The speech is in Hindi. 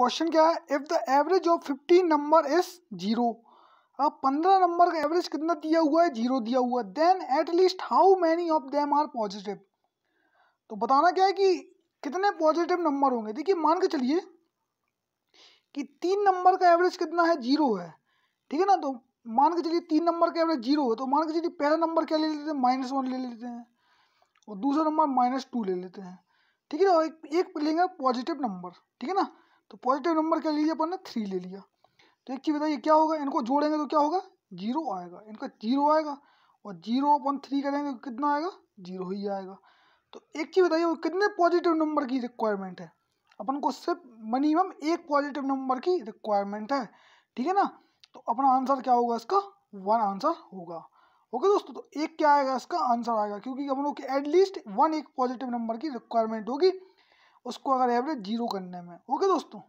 क्वेश्चन क्या है if the average of fifteen number is zero अब पंद्रह नंबर का एवरेज कितना दिया हुआ है जीरो दिया हुआ है then at least how many of them are positive तो बताना क्या है कि कितने पॉजिटिव नंबर होंगे देखिए मान के चलिए कि तीन नंबर का एवरेज कितना है जीरो है ठीक है ना तो मान के चलिए तीन नंबर का एवरेज जीरो है तो मान के चलिए पहला नंबर क्या ले लेते हैं माइनस वन ले लेते हैं और दूसरा नंबर माइनस टू ले लेते हैं ठीक है ना एक लेंगे पॉजिटिव नंबर ठीक है ना तो पॉजिटिव नंबर क्या लीजिए अपन ने थ्री ले लिया तो एक चीज़ बताइए क्या होगा इनको जोड़ेंगे तो क्या होगा जीरो आएगा इनका जीरो आएगा और जीरो अपन थ्री करेंगे तो कितना आएगा जीरो ही आएगा तो एक चीज़ बताइए कितने पॉजिटिव नंबर की रिक्वायरमेंट है अपन को सिर्फ मिनिमम एक पॉजिटिव नंबर की रिक्वायरमेंट है ठीक है ना तो अपना आंसर क्या होगा इसका वन आंसर होगा ओके दोस्तों तो एक क्या आएगा इसका आंसर आएगा क्योंकि अपन को एटलीस्ट वन एक पॉजिटिव नंबर की रिक्वायरमेंट होगी उसको अगर एवरेज जीरो करने में ओके दोस्तों